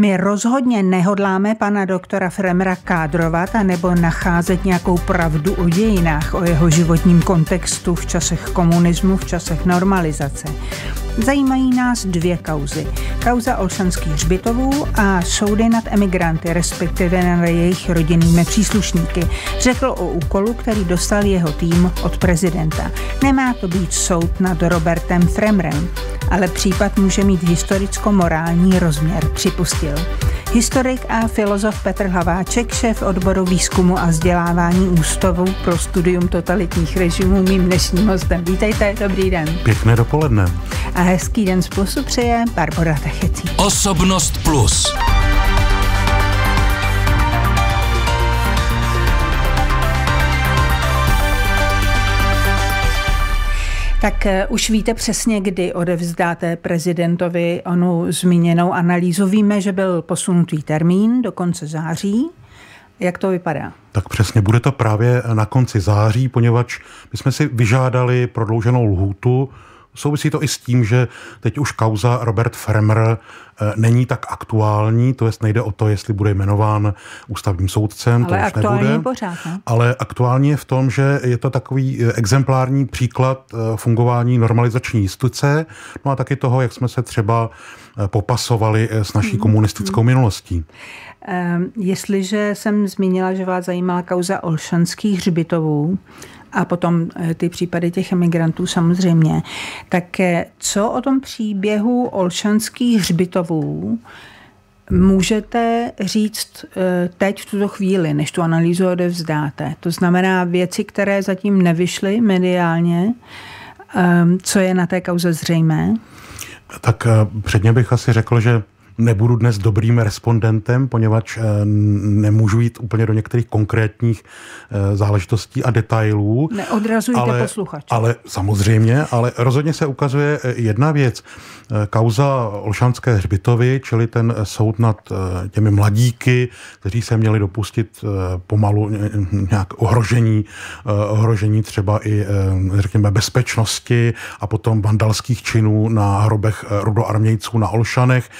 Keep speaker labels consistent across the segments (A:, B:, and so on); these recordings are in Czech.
A: My rozhodně nehodláme pana doktora Fremra kádrovat a nebo nacházet nějakou pravdu o dějinách, o jeho životním kontextu v časech komunismu, v časech normalizace. Zajímají nás dvě kauzy. Kauza olšanských hřbitovů a soudy nad emigranty, respektive nad jejich rodinnými příslušníky. Řekl o úkolu, který dostal jeho tým od prezidenta. Nemá to být soud nad Robertem Fremrem, ale případ může mít historicko-morální rozměr, připustil. Historik a filozof Petr Haváček, šéf odboru výzkumu a vzdělávání Ústavu pro studium totalitních režimů, mým dnešním hostem. Vítejte, dobrý den.
B: Pěkné dopoledne.
A: A hezký den z Plusu přeje Barbara Tachecí.
B: Osobnost Plus.
A: Tak eh, už víte přesně, kdy odevzdáte prezidentovi onu zmíněnou analýzu. Víme, že byl posunutý termín do konce září. Jak to vypadá?
B: Tak přesně, bude to právě na konci září, poněvadž my jsme si vyžádali prodlouženou lhůtu Souvisí to i s tím, že teď už kauza Robert Fremer eh, není tak aktuální, to jest nejde o to, jestli bude jmenován ústavním soudcem, ale to už nebude. Pořád, ne? No. Ale aktuálně v tom, že je to takový eh, exemplární příklad eh, fungování normalizační instituce, no a taky toho, jak jsme se třeba popasovali s naší hmm. komunistickou minulostí.
A: Um, jestliže jsem zmínila, že vás zajímala kauza olšanských hřbitovů, a potom eh, ty případy těch emigrantů samozřejmě. Tak eh, co o tom příběhu olšanských hřbitovů můžete říct eh, teď v tuto chvíli, než tu analýzu odevzdáte? To znamená věci, které zatím nevyšly mediálně, co je na té kauze zřejmé?
B: Tak předně bych asi řekl, že nebudu dnes dobrým respondentem, poněvadž eh, nemůžu jít úplně do některých konkrétních eh, záležitostí a detailů. Neodrazujte ale, posluchače. Ale samozřejmě, ale rozhodně se ukazuje eh, jedna věc. Kauza Olšanské hřbitovy, čili ten soud nad těmi mladíky, kteří se měli dopustit pomalu nějak ohrožení, ohrožení třeba i, řekněme, bezpečnosti a potom vandalských činů na hrobech rudoarmějců na Olšanech,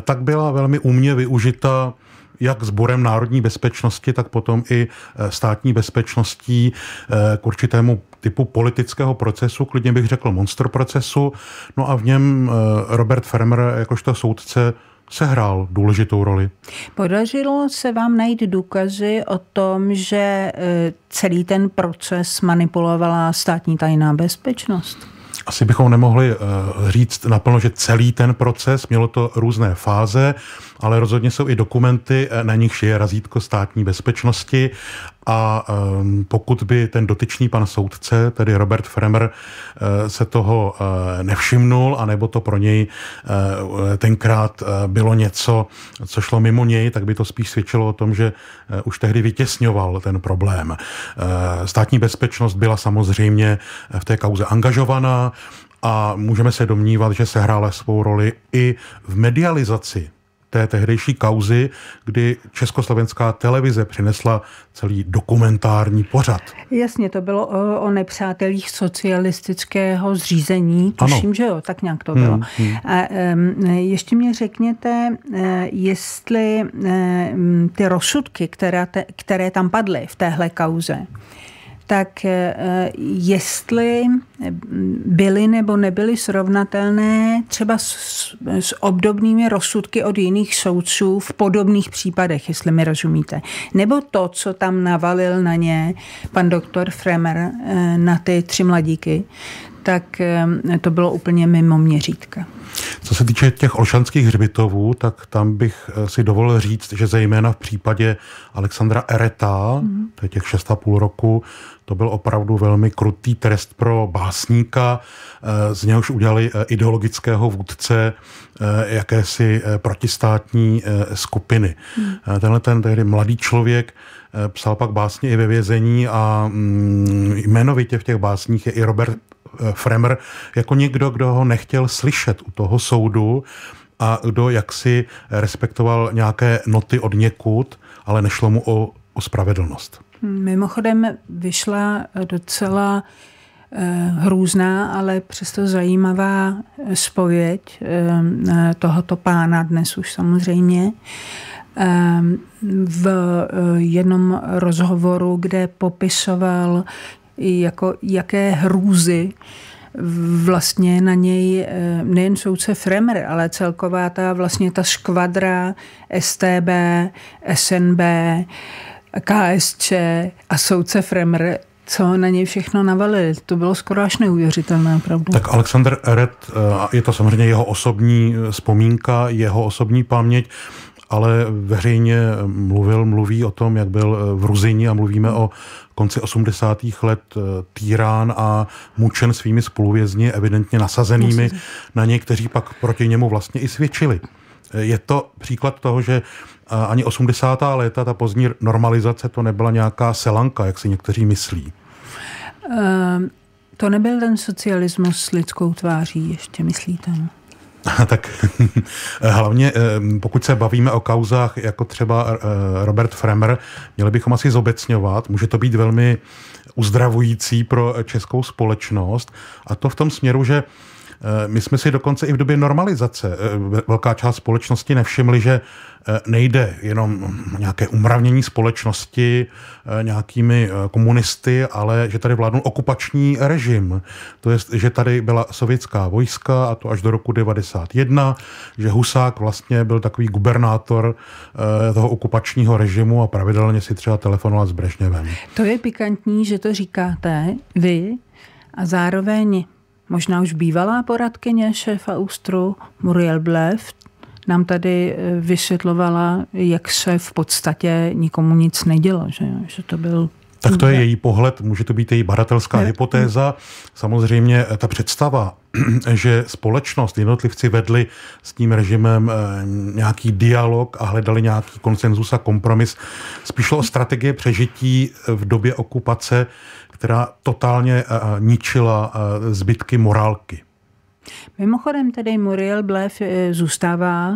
B: tak byla velmi umně využita jak sborem národní bezpečnosti, tak potom i e, státní bezpečností e, k určitému typu politického procesu, klidně bych řekl monster procesu. No a v něm e, Robert Fermer jakožto soudce sehrál důležitou roli.
A: Podařilo se vám najít důkazy o tom, že celý ten proces manipulovala státní tajná bezpečnost?
B: asi bychom nemohli eh, říct naplno, že celý ten proces, mělo to různé fáze, ale rozhodně jsou i dokumenty, eh, na nichž je razítko státní bezpečnosti a ehm, pokud by ten dotyčný pan soudce, tedy Robert Fremer, eh, se toho eh, nevšimnul, anebo to pro něj eh, tenkrát bylo něco, co šlo mimo něj, tak by to spíš svědčilo o tom, že už tehdy vytěsňoval ten problém. Státní bezpečnost byla samozřejmě v té kauze angažovaná a můžeme se domnívat, že se hrála svou roli i v medializaci té tehdejší kauzy, kdy Československá televize přinesla celý dokumentární pořad.
A: Jasně, to bylo o, o nepřátelích socialistického zřízení, tuším, ano. že jo, tak nějak to bylo. Hmm, hmm. A, um, ještě mě řekněte, e, jestli um, ty rozsudky, které, te, které tam padly v téhle kauze, tak eh, jestli byly nebo nebyly srovnatelné třeba s, s obdobnými rozsudky od jiných soudců v podobných případech, jestli mi rozumíte. Nebo to, co tam navalil na ně pan doktor Fremer eh, na ty tři mladíky, tak to bylo úplně mimo měřítka.
B: Co se týče těch olšanských hřbitovů, tak tam bych eh, si dovolil říct, že zejména v případě Alexandra Ereta, mm. to je těch 6,5 roku, to byl opravdu velmi krutý trest pro básníka. Eh, z něhož udělali eh, ideologického vůdce jakési protistátní skupiny. Mm. Tenhle ten tehdy mladý člověk Eh, psal pak básně i ve vězení a mm, jmenovitě v těch básních je i Robert eh, Fremer jako někdo, kdo ho nechtěl slyšet u toho soudu a kdo jaksi respektoval nějaké noty od někud, ale nešlo mu o, o spravedlnost.
A: Hmm, mimochodem vyšla docela eh, hrůzná, ale přesto zajímavá spověď tohoto pána, dnes už samozřejmě, Ehm, v eh, jednom rozhovoru, kde popisoval, jako, jaké hrůzy vlastně na něj eh, nejen soudce Fremr, ale celková ta vlastně ta škvadra STB, SNB, KSČ a soudce Fremr co na něj všechno navalili. To bylo skoro až neuvěřitelné, opravdu.
B: Tak Alexander Red, eh, je to samozřejmě jeho osobní vzpomínka, jeho osobní paměť ale veřejně mluvil, mluví o tom, jak byl eh, v Ruzini a mluvíme o konci 80. let eh, týrán a mučen svými spoluvězni, evidentně nasazenými na ně, kteří pak proti němu vlastně i svědčili. Eh, je to příklad toho, že ani 80. léta, ta pozdní normalizace, to nebyla nějaká selanka, jak si někteří myslí.
A: Um to nebyl ten socialismus s lidskou tváří, ještě myslíte? tak
B: hlavně eh, pokud se bavíme o kauzách jako třeba eh, Robert Fremer, měli bychom asi zobecňovat. Může to být velmi uzdravující pro českou společnost a to v tom směru, že my jsme si dokonce i v době normalizace eh, velká část společnosti nevšimli, že eh, nejde jenom nějaké umravnění společnosti eh, nějakými komunisty, ale že tady vládnul okupační režim. To je, že tady byla sovětská vojska a to až do roku 91, že Husák vlastně byl takový gubernátor toho okupačního režimu a pravidelně si třeba telefonoval s Brežněvem.
A: To je pikantní, že to říkáte vy a zároveň možná už bývalá poradkyně šéfa Ústru Muriel Blev nám tady eh, vysvětlovala, jak se v podstatě nikomu nic nedělo, že, že to byl
B: tak to je její pohled, může to být její baratelská hypotéza. Samozřejmě eh, ta představa, že společnost, jednotlivci vedli s tím režimem eh, nějaký dialog a hledali nějaký konsenzus a kompromis, spíš o strategie přežití v době okupace, která totálně eh, ničila eh, zbytky morálky.
A: Mimochodem tedy Muriel Blev eh, zůstává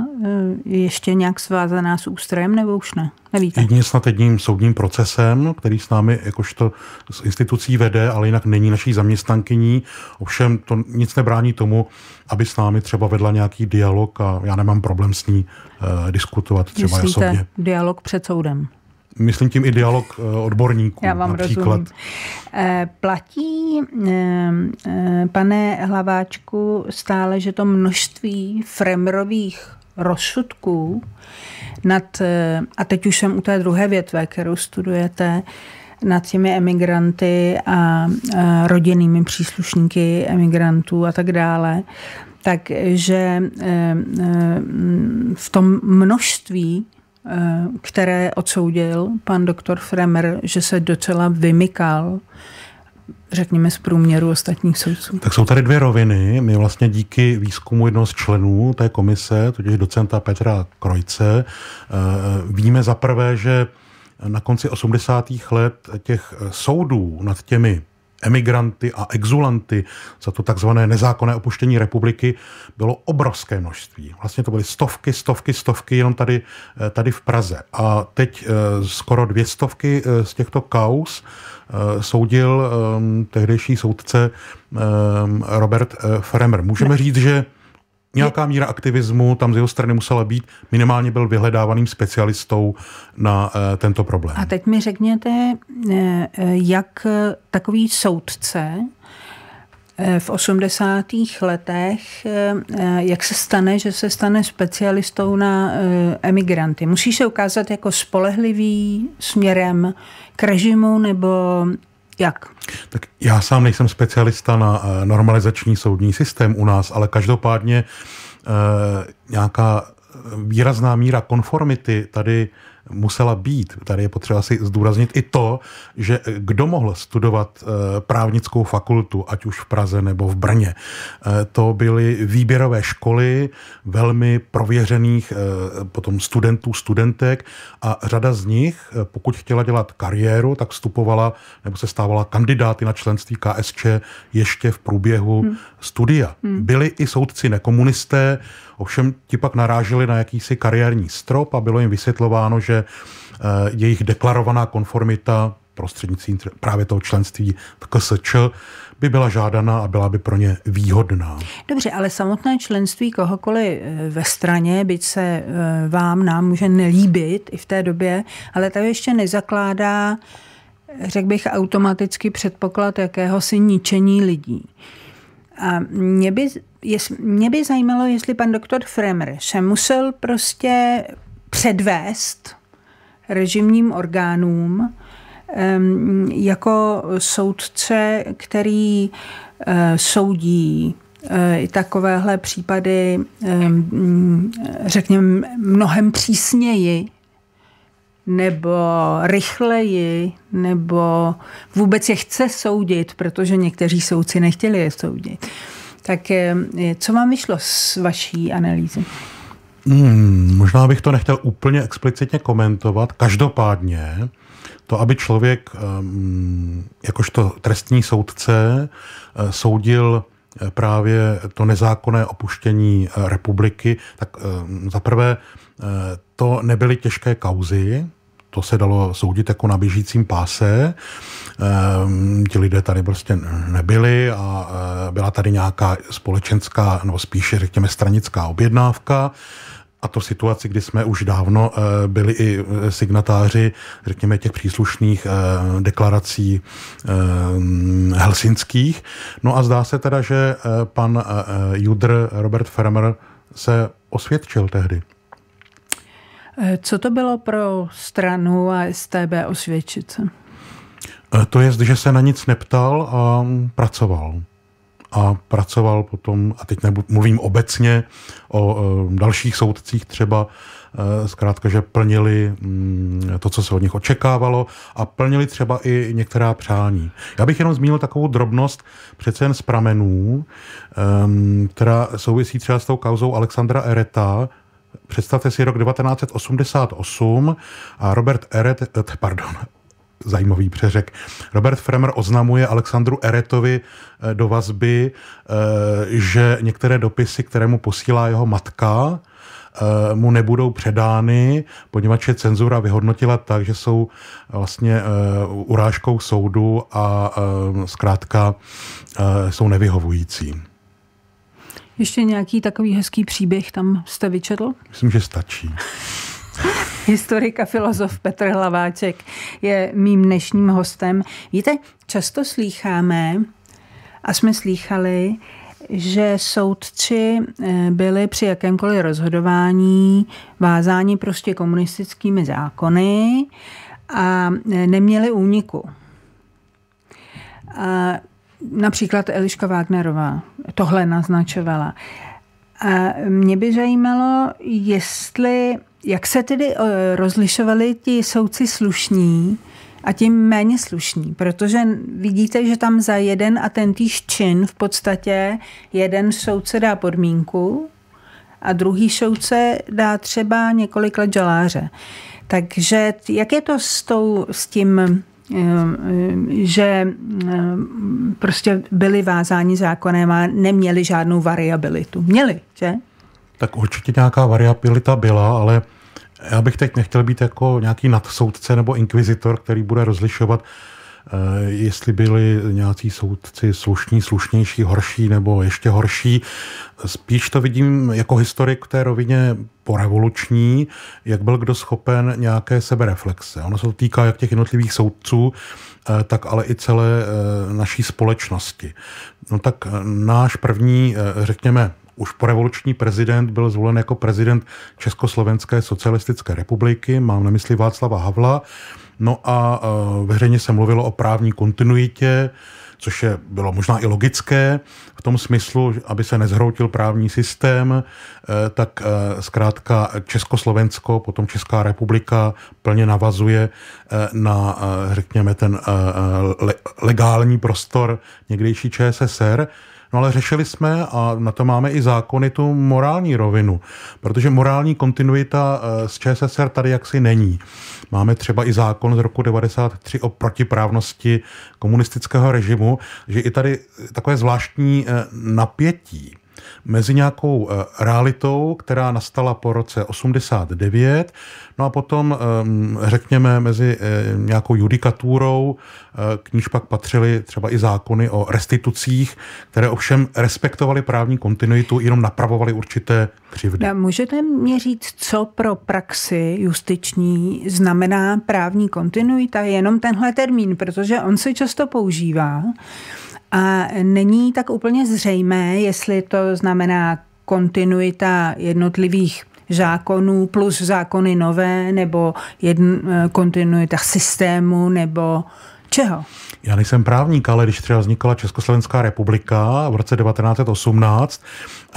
A: ještě nějak svázaná s ústrojem nebo už ne? Nevíte?
B: Jedině snad jedním soudním procesem, který s námi jakožto s institucí vede, ale jinak není naší zaměstnankyní. Ovšem to nic nebrání tomu, aby s námi třeba vedla nějaký dialog a já nemám problém s ní eh, diskutovat třeba Myslíte osobně.
A: dialog před soudem?
B: Myslím tím i dialog eh, odborníků. Já vám například. rozumím.
A: Eh, platí, eh, pane Hlaváčku, stále, že to množství fremrových rozsudků nad, a teď už jsem u té druhé větve, kterou studujete, nad těmi emigranty a rodinnými příslušníky emigrantů a tak dále, takže v tom množství Eh, které odsoudil pan doktor Fremer, že se docela vymykal řekněme, z průměru ostatních soudců.
B: Tak jsou tady dvě roviny. My vlastně díky výzkumu jednoho z členů té komise, totiž docenta Petra Krojce, eh, víme zaprvé, že na konci 80. let těch soudů nad těmi emigranty a exulanty, za to takzvané nezákonné opuštění republiky, bylo obrovské množství. Vlastně to byly stovky, stovky, stovky jenom tady, eh, tady v Praze. A teď eh, skoro dvě stovky eh, z těchto kaus soudil ehm, tehdejší soudce ehm, Robert Fremer. Můžeme ne. říct, že Nějaká míra aktivismu tam z jeho strany musela být. Minimálně byl vyhledávaným specialistou na eh, tento problém.
A: A teď mi řekněte, eh, eh, jak takový soudce v 80. letech, jak se stane, že se stane specialistou na emigranty? Musí se ukázat jako spolehlivý směrem k režimu nebo jak?
B: Tak já sám nejsem specialista na eh, normalizační soudní systém u nás, ale každopádně e, nějaká eh, výrazná míra konformity tady musela být. Tady je potřeba si zdůraznit i to, že kdo mohl studovat eh, právnickou fakultu, ať už v Praze nebo v Brně, eh, to byly výběrové školy velmi prověřených eh, potom studentů, studentek a řada z nich, pokud chtěla dělat kariéru, tak vstupovala nebo se stávala kandidáty na členství KSČ ještě v průběhu hmm. studia. Hmm. Byli i soudci nekomunisté, ovšem ti pak naráželi na jakýsi kariérní strop a bylo jim vysvětlováno, že že eh, jejich deklarovaná konformita prostřednictvím právě toho členství v KSČ by byla žádaná a byla by pro ně výhodná.
A: Dobře, ale samotné členství kohokoliv eh, ve straně, byť se eh, vám, nám může nelíbit i v té době, ale to ještě nezakládá, řekl bych, automaticky předpoklad jakéhosi ničení lidí. A mě by, mě by zajímalo, jestli pan doktor Fremer se musel prostě předvést režimním orgánům jako soudce, který eh, soudí eh, i takovéhle případy, řekněme, mnohem přísněji nebo rychleji, nebo vůbec je chce soudit, protože někteří soudci nechtěli je soudit. Tak co vám vyšlo z vaší analýzy?
B: Hmm, možná bych to nechtěl úplně explicitně komentovat. Každopádně to, aby člověk ehm, jakožto trestní soudce eh, soudil eh, právě to nezákonné opuštění eh, republiky, tak ehm, zaprvé to nebyly těžké kauzy, to se dalo soudit jako na běžícím páse. Ehm, ti lidé tady prostě nebyli a byla tady nějaká společenská, nebo spíše řekněme stranická objednávka a to situaci, kdy jsme už dávno eh, byli i eh, signatáři, řekněme, těch příslušných eh, deklarací helsinských. No a zdá se teda, že pan Judr Robert Fermer se osvědčil tehdy.
A: Co to bylo pro stranu a STB osvědčit?
B: To je, že se na nic neptal a mm, pracoval a pracoval potom, a teď nebudu, mluvím obecně o dalších soudcích třeba, e, zkrátka, že plnili mm, to, co se od nich očekávalo a plnili třeba i některá přání. Já bych jenom zmínil takovou drobnost přece jen z pramenů, ehm, která souvisí třeba s tou kauzou Alexandra Ereta, Představte si rok 1988 a Robert Eret, pardon, zajímavý přeřek. Robert Fremer oznamuje Alexandru Eretovi eh, do vazby, eh, že některé dopisy, které mu posílá jeho matka, eh, mu nebudou předány, poněvadž je cenzura vyhodnotila tak, že jsou vlastně urážkou soudu a zkrátka jsou nevyhovující.
A: Ještě nějaký takový hezký příběh tam jste vyčetl?
B: Myslím, že stačí.
A: Historik a filozof Petr Hlaváček je mým dnešním hostem. Víte, často slýcháme a jsme slýchali, že soudci eh, byli při jakémkoliv rozhodování vázáni prostě komunistickými zákony a eh, neměli úniku. A například Eliška Wagnerová tohle naznačovala. A mě by zajímalo, jestli, jak se tedy eh, rozlišovali ti soudci slušní a tím méně slušní, protože vidíte, že tam za jeden a ten týž čin v podstatě jeden soudce dá podmínku a druhý soudce dá třeba několik let žaláře. Takže jak je to s, tou, s tím Ehm, ehm, že ehm, prostě byli vázáni zákonem a neměli žádnou variabilitu. Měli, že?
B: Tak určitě nějaká variabilita byla, ale já bych teď nechtěl být jako nějaký nadsoudce nebo inkvizitor, který bude rozlišovat Eh, jestli byli nějací soudci slušní, slušnější, horší nebo ještě horší. Spíš to vidím jako historik v té rovině porevoluční, jak byl kdo schopen nějaké sebereflexe. Ono se to týká jak těch jednotlivých soudců, eh, tak ale i celé eh, naší společnosti. No tak náš první, řekněme, už porevoluční prezident byl zvolen jako prezident Československé socialistické republiky, mám na mysli Václava Havla. No a e, veřejně se mluvilo o právní kontinuitě, což je, bylo možná i logické v tom smyslu, aby se nezhroutil právní systém, e, tak e, zkrátka Československo, potom Česká republika plně navazuje na, řekněme, ten legální prostor někdejší ČSSR. No ale řešili jsme, a na to máme i zákony, tu morální rovinu, protože morální kontinuita eh, z ČSSR tady jaksi není. Máme třeba i zákon z roku 93 o protiprávnosti komunistického režimu, že i tady takové zvláštní eh, napětí mezi nějakou eh, realitou, která nastala po roce 89, no a potom, ehm, řekněme, mezi eh, nějakou judikaturou, eh, k níž pak patřily třeba i zákony o restitucích, které ovšem respektovaly právní kontinuitu, jenom napravovaly určité křivdy.
A: No, můžete mě říct, co pro praxi justiční znamená právní kontinuita, jenom tenhle termín, protože on se často používá. A není tak úplně zřejmé, jestli to znamená kontinuita jednotlivých zákonů plus zákony nové, nebo jedn, eh, kontinuita systému, nebo čeho?
B: já nejsem právník, ale když třeba vznikala Československá republika v roce 1918,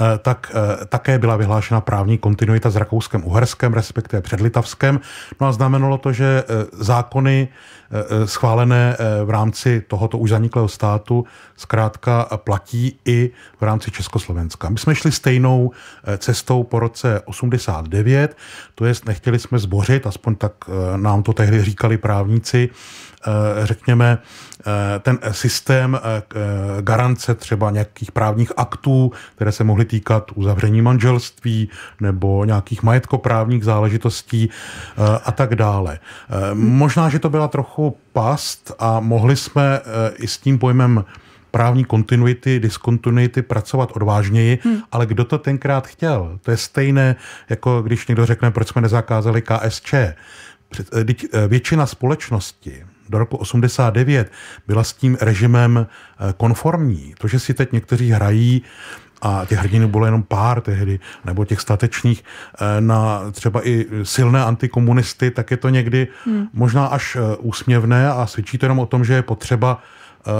B: eh, tak eh, také byla vyhlášena právní kontinuita s Rakouskem Uherskem, respektive před Litavskem. No a znamenalo to, že eh, zákony schválené v rámci tohoto už zaniklého státu zkrátka platí i v rámci Československa. My jsme šli stejnou cestou po roce 89, to jest nechtěli jsme zbořit, aspoň tak nám to tehdy říkali právníci, Eh, řekněme, eh, ten systém eh, garance třeba nějakých právních aktů, které se mohly týkat uzavření manželství nebo nějakých majetkoprávních záležitostí a tak dále. Možná, že to byla trochu past a mohli jsme i s tím pojmem právní kontinuity, diskontinuity pracovat odvážněji, hmm. ale kdo to tenkrát chtěl? To je stejné, jako když někdo řekne, proč jsme nezakázali KSČ. Většina společnosti do roku 89 byla s tím režimem eh, konformní. To, že si teď někteří hrají, a těch hrdinů bylo jenom pár tehdy, nebo těch statečných eh, na třeba i silné antikomunisty, tak je to někdy hmm. možná až eh, úsměvné a svědčí to jenom o tom, že je potřeba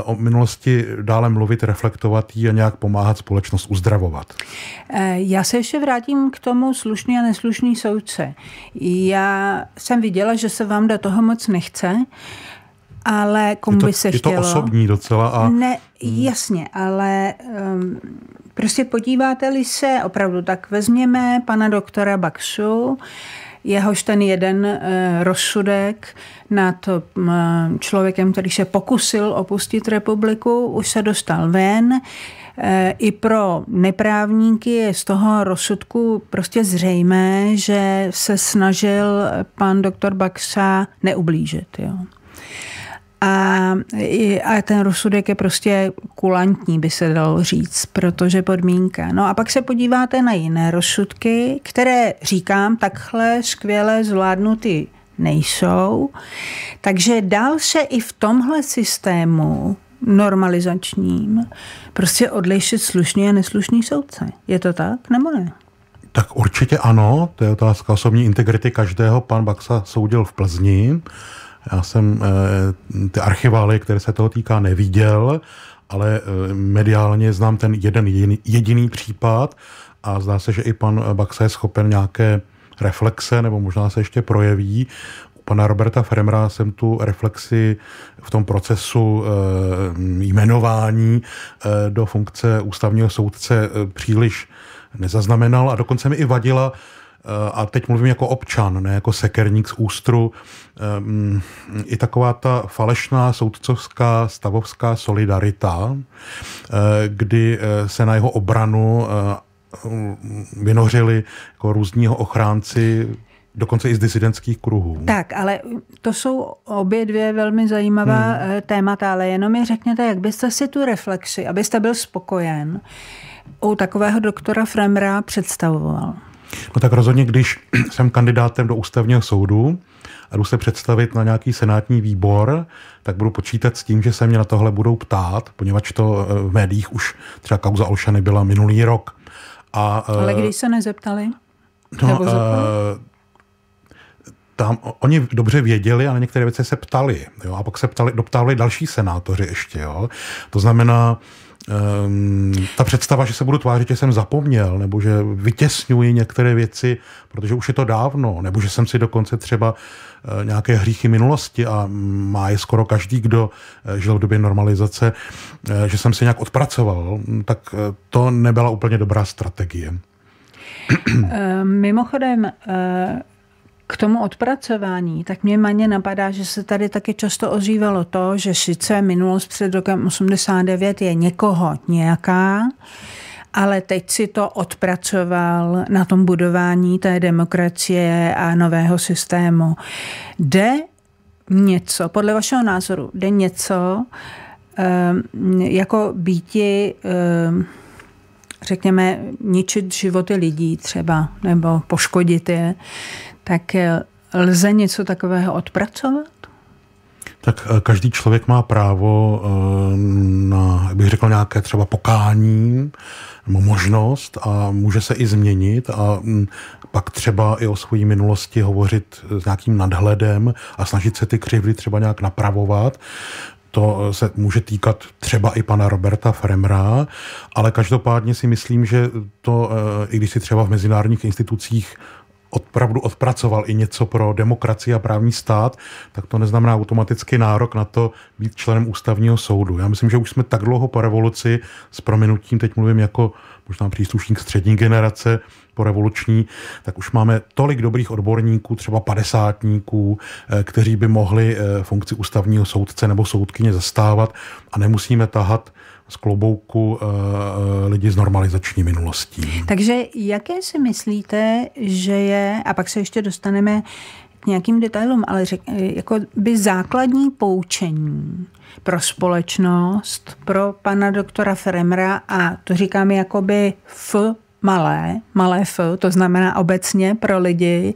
B: o minulosti dále mluvit, reflektovat ji a nějak pomáhat společnost uzdravovat.
A: Já se ještě vrátím k tomu slušný a neslušný soudce. Já jsem viděla, že se vám do toho moc nechce, ale komu by se je chtělo. Je to osobní
B: docela. A... Ne,
A: jasně, ale um, prostě podíváte-li se opravdu, tak vezměme pana doktora Baxu, jehož ten jeden uh, rozsudek nad uh, člověkem, který se pokusil opustit republiku, už se dostal ven. Eh, I pro neprávníky je z toho rozsudku prostě zřejmé, že se snažil pan doktor Baxa neublížit. Jo. A, a ten rozsudek je prostě kulantní, by se dalo říct, protože podmínka. No a pak se podíváte na jiné rozsudky, které, říkám, takhle skvěle zvládnuty nejsou. Takže dál se i v tomhle systému normalizačním prostě odlišit slušný a neslušný soudce. Je to tak nebo ne?
B: Tak určitě ano, to je otázka osobní integrity každého. Pan Baxa soudil v Plzni já jsem eh, ty archivály, které se toho týká, neviděl, ale eh, mediálně znám ten jeden jediný, jediný případ a zdá se, že i pan Baxa je schopen nějaké reflexe, nebo možná se ještě projeví. U pana Roberta Fremra jsem tu reflexi v tom procesu eh, jmenování do funkce ústavního soudce příliš nezaznamenal a dokonce mi i vadila Eh, a teď mluvím jako občan, ne jako sekerník z ústru, ehm, i taková ta falešná soudcovská stavovská solidarita, eh, kdy eh, se na jeho obranu vynořili jako různího ochránci dokonce i z disidentských kruhů.
A: Tak, ale to jsou obě dvě velmi zajímavá hmm. témata, ale jenom mi řekněte, jak byste si tu reflexi, abyste byl spokojen, u takového doktora Fremra představoval.
B: No tak rozhodně, když jsem kandidátem do ústavního soudu a jdu se představit na nějaký senátní výbor, tak budu počítat s tím, že se mě na tohle budou ptát, poněvadž to eh, v médiích už třeba kauza Olšany byla minulý rok. A, eh, Ale když
A: se nezeptali?
B: No, eh, tam, oni dobře věděli a na některé věci se ptali. Jo? A pak se ptali, doptávali další senátoři ještě. Jo? To znamená, uh, Um, ta představa, že se budu tvářit, že jsem zapomněl, nebo že vytěsňuji některé věci, protože už je to dávno, nebo že jsem si dokonce třeba eh, nějaké hříchy minulosti a má je skoro každý, kdo eh, žil v době normalizace, eh, že jsem si nějak odpracoval, hm, tak to nebyla úplně dobrá strategie.
A: Ehm, mimochodem, k tomu odpracování, tak mě maně napadá, že se tady taky často ozývalo to, že sice minulost před rokem 89 je někoho nějaká, ale teď si to odpracoval na tom budování té demokracie a nového systému. Jde něco, podle vašeho názoru, jde něco ehm, jako býti, ehm, řekněme, ničit životy lidí třeba, nebo poškodit je, tak eh, lze něco takového odpracovat?
B: Tak eh, každý člověk má právo eh, na, bych řekl, nějaké třeba pokání nebo možnost a může se i změnit a mm, pak třeba i o své minulosti hovořit s nějakým nadhledem a snažit se ty křivdy třeba nějak napravovat. To se může týkat třeba i pana Roberta Fremra, ale každopádně si myslím, že to, i když si třeba v mezinárodních institucích opravdu odpracoval i něco pro demokracii a právní stát, tak to neznamená automaticky nárok na to být členem ústavního soudu. Já myslím, že už jsme tak dlouho po revoluci, s prominutím teď mluvím jako možná příslušník střední generace po revoluční, tak už máme tolik dobrých odborníků, třeba padesátníků, eh, kteří by mohli eh, funkci ústavního soudce nebo soudkyně zastávat a nemusíme tahat z klobouku eh, eh, lidi s normalizační minulostí.
A: Takže jaké si myslíte, že je, a pak se ještě dostaneme k nějakým detailům, ale řek, eh, jako by základní poučení pro společnost, pro pana doktora Fremra, a to říkám jakoby F malé, malé F, to znamená obecně pro lidi,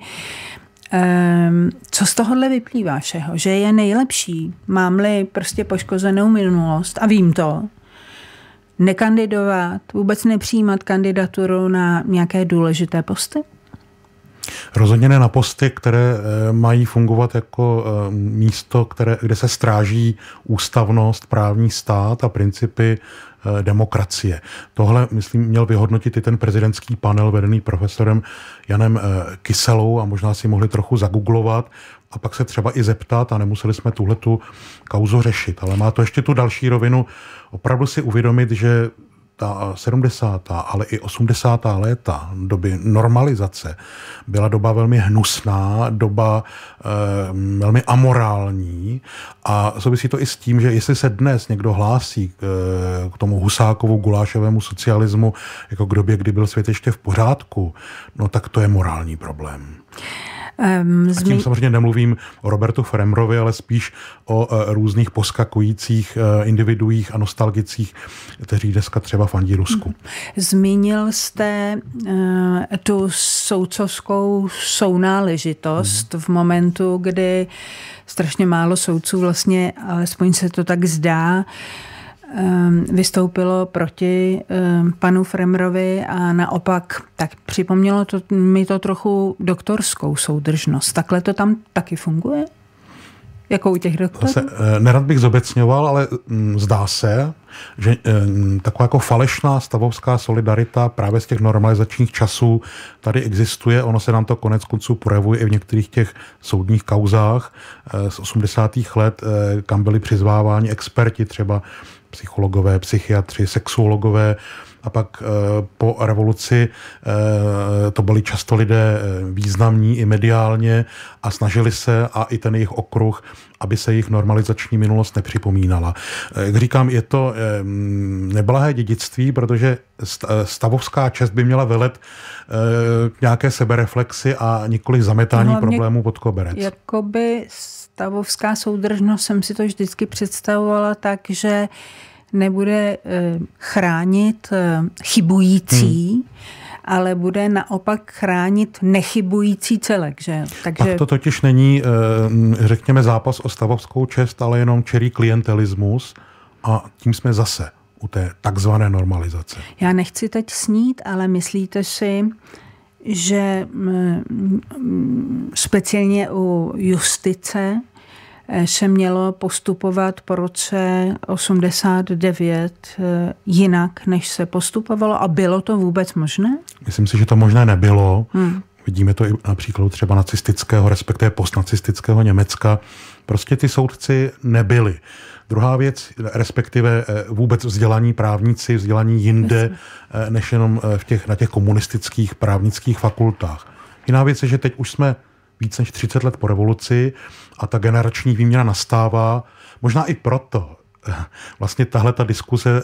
A: ehm, co z tohohle vyplývá všeho? Že je nejlepší, mám-li prostě poškozenou minulost a vím to, nekandidovat, vůbec nepřijímat kandidaturu na nějaké důležité posty?
B: Rozhodně ne na posty, které eh, mají fungovat jako eh, místo, které, kde se stráží ústavnost, právní stát a principy eh, demokracie. Tohle, myslím, měl vyhodnotit i ten prezidentský panel vedený profesorem Janem Kyselou a možná si mohli trochu zagooglovat a pak se třeba i zeptat a nemuseli jsme tuhle tu kauzu řešit. Ale má to ještě tu další rovinu, opravdu si uvědomit, že ta 70. ale i 80. léta doby normalizace byla doba velmi hnusná, doba e, velmi amorální a souvisí to i s tím, že jestli se dnes někdo hlásí k, eh, k tomu husákovu gulášovému socialismu jako k době, kdy byl svět ještě v pořádku, no tak to je morální problém.
A: Um, zmi... A tím samozřejmě
B: nemluvím o Robertu Fremrovi, ale spíš o uh, různých poskakujících uh, individuích a nostalgicích, kteří dneska třeba fandí Rusku.
A: Mhm. Zmínil jste uh, tu soudcovskou sounáležitost hmm. v momentu, kdy strašně málo soudců vlastně, alespoň se to tak zdá, uh, Ehm, vystoupilo proti ehm, panu Fremrovi a naopak, tak připomnělo to, mi to trochu doktorskou soudržnost. Takhle to tam taky funguje? Jako u těch doktorů? Zase,
B: eh, nerad bych zobecňoval, ale mm, zdá se, že ehm, taková jako falešná stavovská solidarita právě z těch normalizačních časů tady existuje. Ono se nám to konec konců projevuje i v některých těch soudních kauzách eh, z 80. let, eh, kam byli přizváváni experti třeba psychologové, psychiatři, sexuologové, a pak eh, po revoluci eh, to byli často lidé eh, významní i mediálně a snažili se a i ten jejich okruh, aby se jejich normalizační minulost nepřipomínala. Jak říkám, je to neblahé dědictví, protože stavovská čest by měla velet k nějaké sebereflexi a nikoli zametání no, problémů pod koberec.
A: Jakoby stavovská soudržnost jsem si to vždycky představovala tak, že nebude eh, chránit eh, chybující, hmm ale bude naopak chránit nechybující celek. Že? Takže... Pak to
B: totiž není, eh, řekněme, zápas o stavovskou čest, ale jenom čerý klientelismus a tím jsme zase u té takzvané normalizace.
A: Já nechci teď snít, ale myslíte si, že mm, mm, speciálně u justice eh, se mělo postupovat po roce 89 eh, jinak, než se postupovalo a bylo to vůbec možné?
B: Myslím si, že to možné nebylo. Hmm. Vidíme to i například třeba nacistického, respektive postnacistického Německa. Prostě ty soudci nebyli. Druhá věc, respektive eh, vůbec vzdělaní právníci, vzdělaní jinde, eh, než jenom eh, v těch, na těch komunistických právnických fakultách. Jiná věc je, že teď už jsme více než 30 let po revoluci a ta generační výměna nastává. Možná i proto vlastně tahle ta diskuse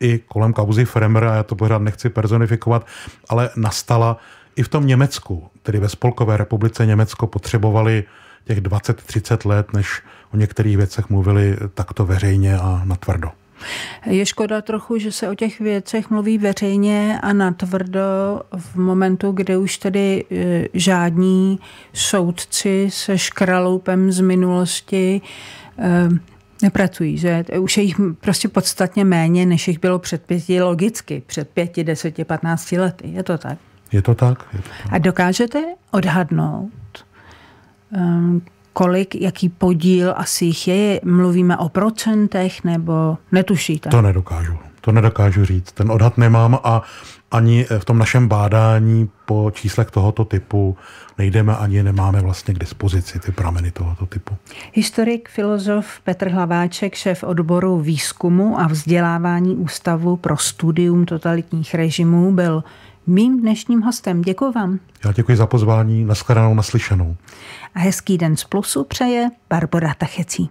B: i kolem kauzy Fremera já to pořád nechci personifikovat, ale nastala i v tom Německu, tedy ve Spolkové republice Německo, potřebovali těch 20-30 let, než o některých věcech mluvili takto veřejně a natvrdo.
A: Je škoda trochu, že se o těch věcech mluví veřejně a natvrdo v momentu, kdy už tedy e, žádní soudci se škraloupem z minulosti e, nepracují, že už je jich prostě podstatně méně, než jich bylo před pěti, logicky, před pěti, deseti, patnácti lety. Je to tak?
B: Je to tak? Je to
A: tak. A dokážete odhadnout, um, kolik, jaký podíl asi jich je? Mluvíme o procentech nebo netušíte? To nedokážu.
B: To nedokážu říct. Ten odhad nemám a ani v tom našem bádání po číslech tohoto typu nejdeme ani nemáme vlastně k dispozici ty prameny tohoto typu.
A: Historik, filozof Petr Hlaváček, šéf odboru výzkumu a vzdělávání Ústavu pro studium totalitních režimů, byl mým dnešním hostem. Děkuji vám.
B: Já děkuji za pozvání, naschledanou, naslyšenou.
A: A hezký den z Plusu přeje Barbara Tachecí.